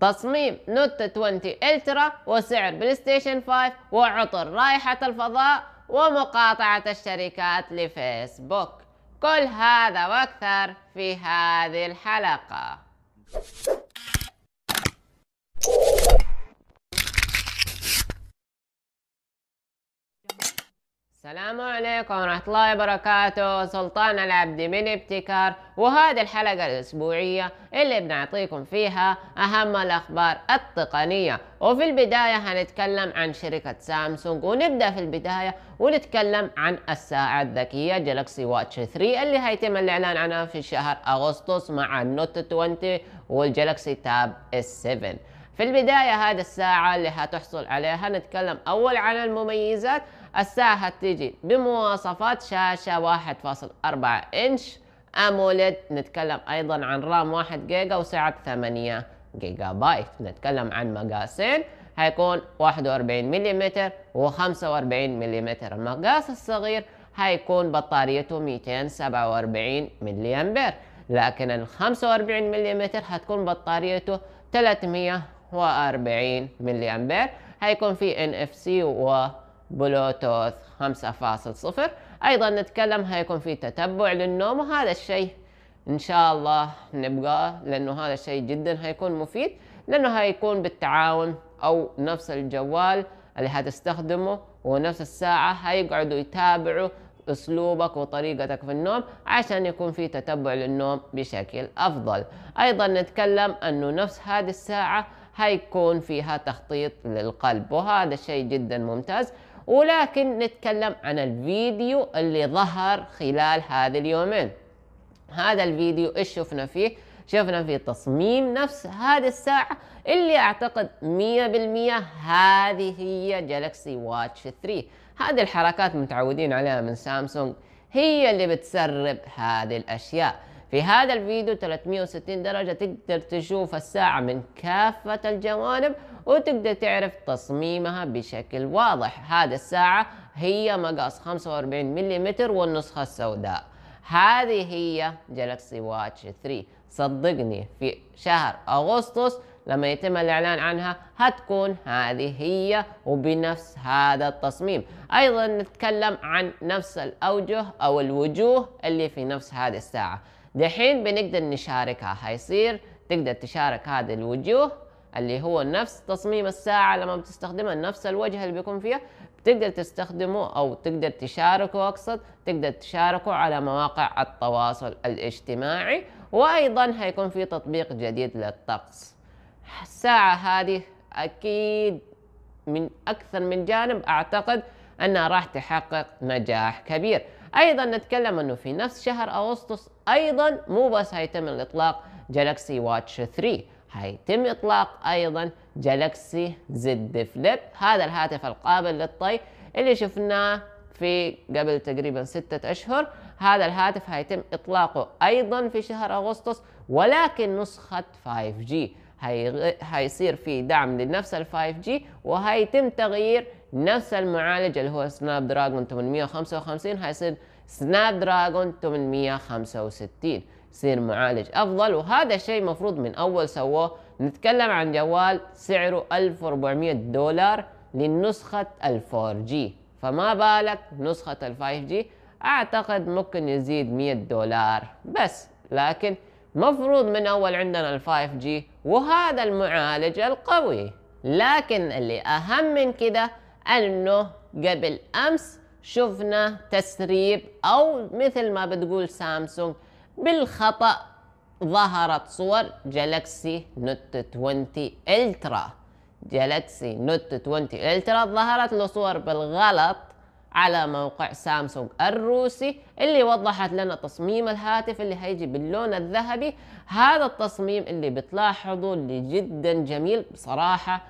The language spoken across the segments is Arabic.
تصميم نوت 20 الترا وسعر بلاي ستيشن 5 وعطر رائحة الفضاء ومقاطعة الشركات لفيسبوك كل هذا واكثر في هذه الحلقة السلام عليكم ورحمة الله وبركاته سلطان العبد من ابتكار وهذه الحلقة الأسبوعية اللي بنعطيكم فيها أهم الأخبار التقنية وفي البداية هنتكلم عن شركة سامسونج ونبدأ في البداية ونتكلم عن الساعة الذكية جالكسي واتش 3 اللي هيتم الإعلان عنها في شهر أغسطس مع النوت 20 والجالكسي تاب S7 في البداية هذه الساعة اللي هتحصل عليها نتكلم أول عن المميزات الساعة هتيجي بمواصفات شاشة 1.4 إنش أموليد نتكلم أيضا عن رام 1 جيجا وسعة 8 جيجا بايت نتكلم عن مقاسين هيكون 41 ملم و45 ملم المقاس الصغير هيكون بطاريته 247 ملي امبير لكن ال 45 ملم هتكون بطاريته 300 140 ملي امبير هيكون في ان اف سي وبلوتوث 5.0 ايضا نتكلم هيكون في تتبع للنوم وهذا الشيء ان شاء الله نبقاه لانه هذا الشيء جدا هيكون مفيد لانه هيكون بالتعاون او نفس الجوال اللي هتستخدمه ونفس الساعة هيقعدوا يتابعوا اسلوبك وطريقتك في النوم عشان يكون في تتبع للنوم بشكل افضل ايضا نتكلم انه نفس هذه الساعة هيكون فيها تخطيط للقلب وهذا شيء جدا ممتاز ولكن نتكلم عن الفيديو اللي ظهر خلال هذه اليومين هذا الفيديو ايش شفنا فيه شفنا في تصميم نفس هذه الساعة اللي اعتقد 100% هذه هي جالكسي واتش 3 هذه الحركات متعودين عليها من سامسونج هي اللي بتسرب هذه الاشياء في هذا الفيديو 360 درجة تقدر تشوف الساعة من كافة الجوانب وتقدر تعرف تصميمها بشكل واضح هذه الساعة هي مقاس 45 ملم والنسخة السوداء هذه هي جالكسي واتش 3 صدقني في شهر أغسطس لما يتم الإعلان عنها هتكون هذه هي وبنفس هذا التصميم أيضا نتكلم عن نفس الأوجه أو الوجوه اللي في نفس هذه الساعة دحين بنقدر نشاركها حيصير تقدر تشارك هذه الوجوه اللي هو نفس تصميم الساعة لما بتستخدمها نفس الوجه اللي بيكون فيها بتقدر تستخدمه أو تقدر تشاركه أقصد تقدر تشاركه على مواقع التواصل الاجتماعي وأيضا هيكون في تطبيق جديد للطقس الساعة هذه أكيد من أكثر من جانب أعتقد أنها راح تحقق نجاح كبير ايضا نتكلم انه في نفس شهر اغسطس ايضا مو بس هيتم الاطلاق جالكسي واتش 3 هيتم اطلاق ايضا جالكسي زد فليب هذا الهاتف القابل للطي اللي شفناه في قبل تقريبا ستة أشهر هذا الهاتف هيتم إطلاقه أيضا في شهر أغسطس ولكن نسخة 5G هيصير في دعم لنفس ال 5G وهيتم تغيير نفس المعالج اللي هو سناب دراجون 855 حيصير سناب دراجون 865 يصير معالج افضل وهذا الشيء مفروض من اول سووه نتكلم عن جوال سعره 1400 دولار لنسخة 4 جي فما بالك نسخة ال 5 جي اعتقد ممكن يزيد 100 دولار بس لكن مفروض من اول عندنا ال 5 جي وهذا المعالج القوي لكن اللي اهم من كده انه قبل امس شفنا تسريب او مثل ما بتقول سامسونج بالخطأ ظهرت صور جالكسي نوت 20 الترا جالكسي نوت 20 الترا ظهرت له صور بالغلط على موقع سامسونج الروسي اللي وضحت لنا تصميم الهاتف اللي هيجي باللون الذهبي هذا التصميم اللي بتلاحظوا اللي جدا جميل بصراحة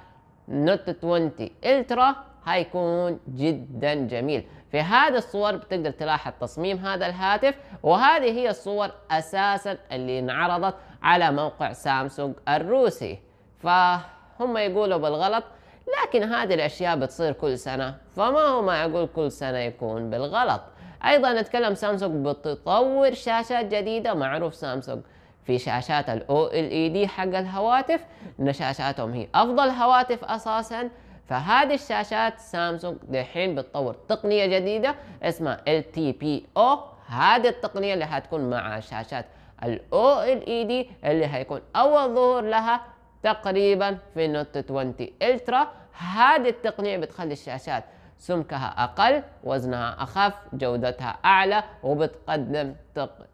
نوت 20 الترا هيكون جدا جميل في هذه الصور بتقدر تلاحظ تصميم هذا الهاتف وهذه هي الصور أساسا اللي انعرضت على موقع سامسونج الروسي فهم يقولوا بالغلط لكن هذه الأشياء بتصير كل سنة فما هو معقول كل سنة يكون بالغلط أيضا نتكلم سامسونج بتطور شاشات جديدة معروف سامسونج في شاشات الاو ال اي دي e حق الهواتف إن شاشاتهم هي أفضل هواتف أساساً فهذه الشاشات سامسونج دحين بتطور تقنيه جديده اسمها LTPO هذه التقنيه اللي هتكون مع شاشات الاو ال اي دي e اللي هيكون اول ظهور لها تقريبا في نوت 20 الترا هذه التقنيه بتخلي الشاشات سمكها اقل وزنها اخف جودتها اعلى وبتقدم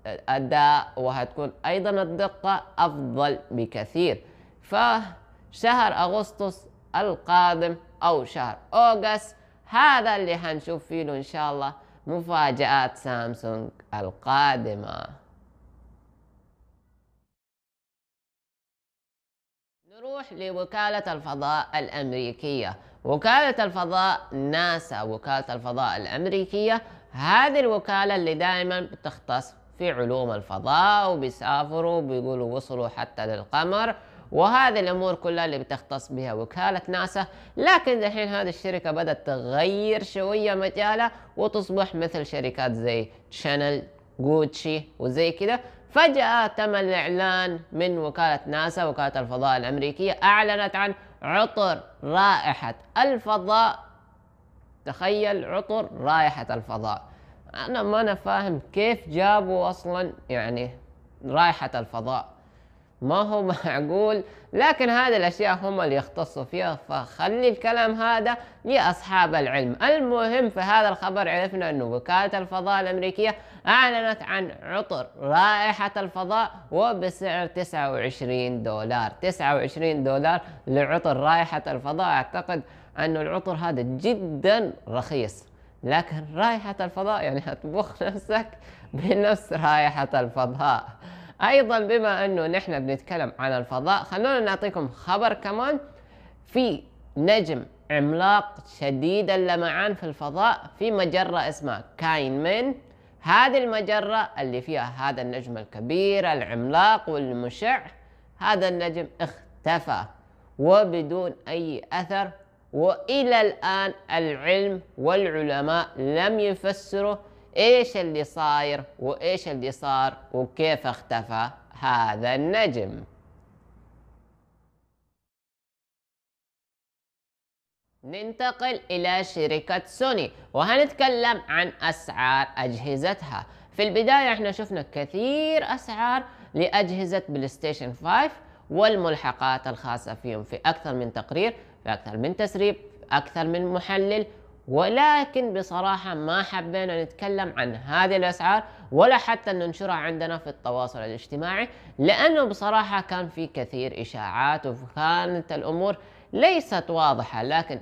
اداء وهتكون ايضا الدقه افضل بكثير فشهر اغسطس القادم أو شهر أوغس هذا اللي حنشوف فيه إن شاء الله مفاجآت سامسونج القادمة نروح لوكالة الفضاء الأمريكية وكالة الفضاء ناسا وكالة الفضاء الأمريكية هذه الوكالة اللي دائما بتختص في علوم الفضاء وبيسافروا بيقولوا وصلوا حتى للقمر وهذه الامور كلها اللي بتختص بها وكاله ناسا لكن الحين هذه الشركه بدات تغير شويه مجالها وتصبح مثل شركات زي شانل جوتشي وزي كده فجأة تم الإعلان من وكالة ناسا وكالة الفضاء الأمريكية أعلنت عن عطر رائحة الفضاء تخيل عطر رائحة الفضاء أنا ما أنا فاهم كيف جابوا أصلا يعني رائحة الفضاء ما هو معقول لكن هذه الأشياء هم اللي يختصوا فيها فخلي الكلام هذا لأصحاب العلم المهم في هذا الخبر عرفنا أن وكالة الفضاء الأمريكية أعلنت عن عطر رائحة الفضاء وبسعر 29 دولار 29 دولار لعطر رائحة الفضاء أعتقد أن العطر هذا جدا رخيص لكن رائحة الفضاء يعني هتبخ نفسك بنفس رائحة الفضاء ايضا بما انه نحن بنتكلم عن الفضاء خلونا نعطيكم خبر كمان في نجم عملاق شديد اللمعان في الفضاء في مجرة اسمها كاين من هذه المجرة اللي فيها هذا النجم الكبير العملاق والمشع هذا النجم اختفى وبدون أي أثر وإلى الآن العلم والعلماء لم يفسروا ايش اللي صاير وايش اللي صار وكيف اختفى هذا النجم ننتقل إلى شركة سوني وهنتكلم عن أسعار أجهزتها في البداية احنا شفنا كثير أسعار لأجهزة بلايستيشن 5 والملحقات الخاصة فيهم في أكثر من تقرير في أكثر من تسريب في أكثر من محلل ولكن بصراحة ما حبينا نتكلم عن هذه الأسعار ولا حتى ننشرها عندنا في التواصل الاجتماعي لأنه بصراحة كان في كثير إشاعات وكانت الأمور ليست واضحة لكن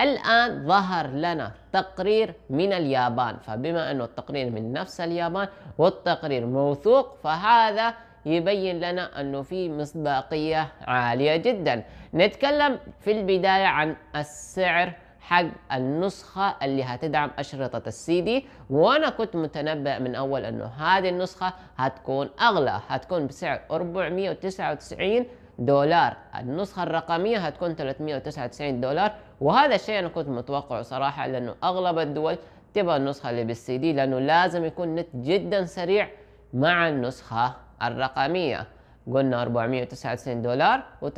الآن ظهر لنا تقرير من اليابان فبما أنه التقرير من نفس اليابان والتقرير موثوق فهذا يبين لنا أنه في مصداقية عالية جدا نتكلم في البداية عن السعر حق النسخة اللي هتدعم أشرطة السي دي وأنا كنت متنبأ من أول أنه هذه النسخة هتكون أغلى هتكون بسعر 499 دولار النسخة الرقمية هتكون 399 دولار وهذا الشيء أنا كنت متوقعه صراحة لأنه أغلب الدول تبغى النسخة اللي بالسي دي لأنه لازم يكون نت جدا سريع مع النسخة الرقمية قلنا 499 دولار و399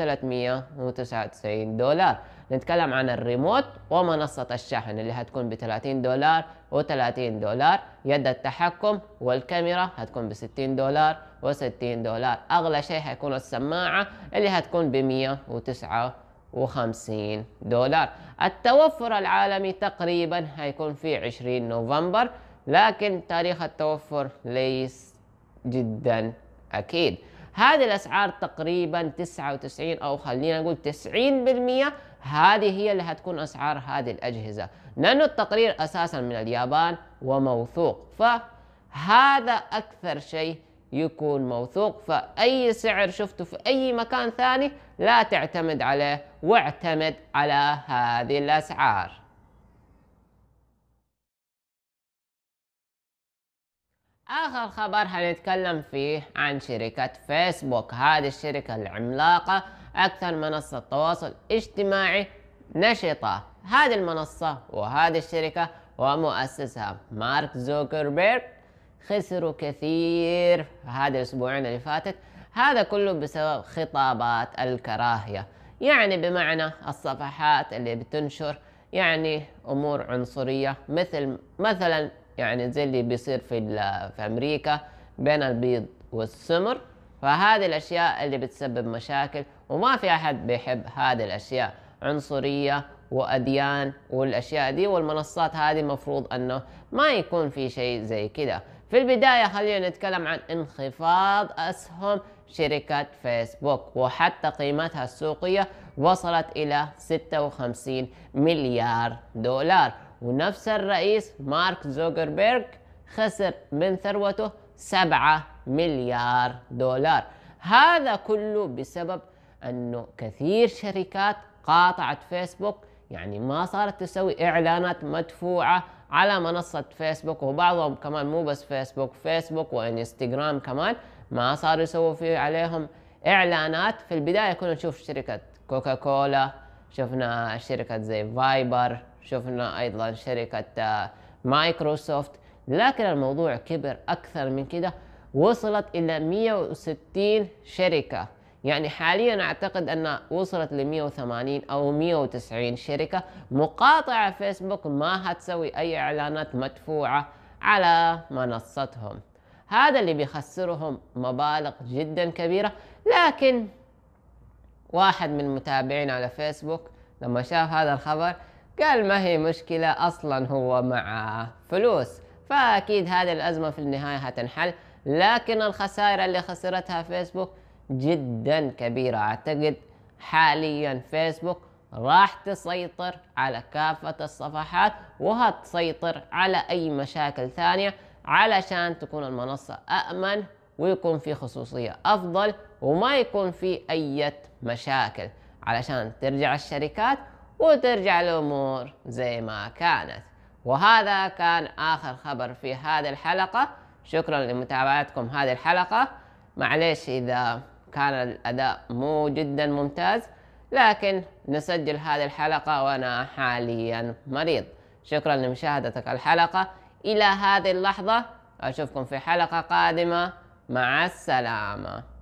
دولار نتكلم عن الريموت ومنصة الشحن اللي هتكون ب 30 دولار و30 دولار يد التحكم والكاميرا هتكون ب 60 دولار و60 دولار أغلى شيء هيكون السماعة اللي هتكون ب 159 دولار التوفر العالمي تقريبا هيكون في 20 نوفمبر لكن تاريخ التوفر ليس جدا أكيد هذه الأسعار تقريبا 99 أو خلينا نقول 90% هذه هي اللي هتكون أسعار هذه الأجهزة لأنه التقرير أساسا من اليابان وموثوق فهذا أكثر شيء يكون موثوق فأي سعر شفته في أي مكان ثاني لا تعتمد عليه واعتمد على هذه الأسعار آخر خبر هنتكلم فيه عن شركة فيسبوك هذه الشركة العملاقة أكثر منصة تواصل اجتماعي نشطة هذه المنصة وهذه الشركة ومؤسسها مارك زوكربيرغ خسروا كثير هذه الأسبوعين اللي فاتت هذا كله بسبب خطابات الكراهية يعني بمعنى الصفحات اللي بتنشر يعني أمور عنصرية مثل مثلا يعني زي اللي بيصير في في امريكا بين البيض والسمر فهذه الاشياء اللي بتسبب مشاكل وما في احد بيحب هذه الاشياء عنصريه واديان والاشياء دي والمنصات هذه مفروض انه ما يكون في شيء زي كده في البدايه خلينا نتكلم عن انخفاض اسهم شركه فيسبوك وحتى قيمتها السوقيه وصلت الى 56 مليار دولار ونفس الرئيس مارك زوكربيرج خسر من ثروته 7 مليار دولار هذا كله بسبب أنه كثير شركات قاطعت فيسبوك يعني ما صارت تسوي إعلانات مدفوعة على منصة فيسبوك وبعضهم كمان مو بس فيسبوك فيسبوك وإنستغرام كمان ما صاروا يسووا في عليهم إعلانات في البداية كنا نشوف شركة كوكاكولا شفنا شركة زي فايبر شفنا ايضا شركه آه، مايكروسوفت لكن الموضوع كبر اكثر من كده وصلت الى 160 شركه يعني حاليا اعتقد انها وصلت ل 180 او 190 شركه مقاطعه فيسبوك ما هتسوي اي اعلانات مدفوعه على منصتهم هذا اللي بيخسرهم مبالغ جدا كبيره لكن واحد من متابعين على فيسبوك لما شاف هذا الخبر قال ما هي مشكلة أصلا هو معه فلوس فأكيد هذه الأزمة في النهاية هتنحل لكن الخسائر اللي خسرتها فيسبوك جدا كبيرة أعتقد حاليا فيسبوك راح تسيطر على كافة الصفحات وهتسيطر على أي مشاكل ثانية علشان تكون المنصة أأمن ويكون في خصوصية أفضل وما يكون في أي مشاكل علشان ترجع الشركات وترجع الأمور زي ما كانت وهذا كان آخر خبر في هذه الحلقة شكرا لمتابعتكم هذه الحلقة معليش إذا كان الأداء مو جدا ممتاز لكن نسجل هذه الحلقة وأنا حاليا مريض شكرا لمشاهدتك الحلقة إلى هذه اللحظة أشوفكم في حلقة قادمة مع السلامة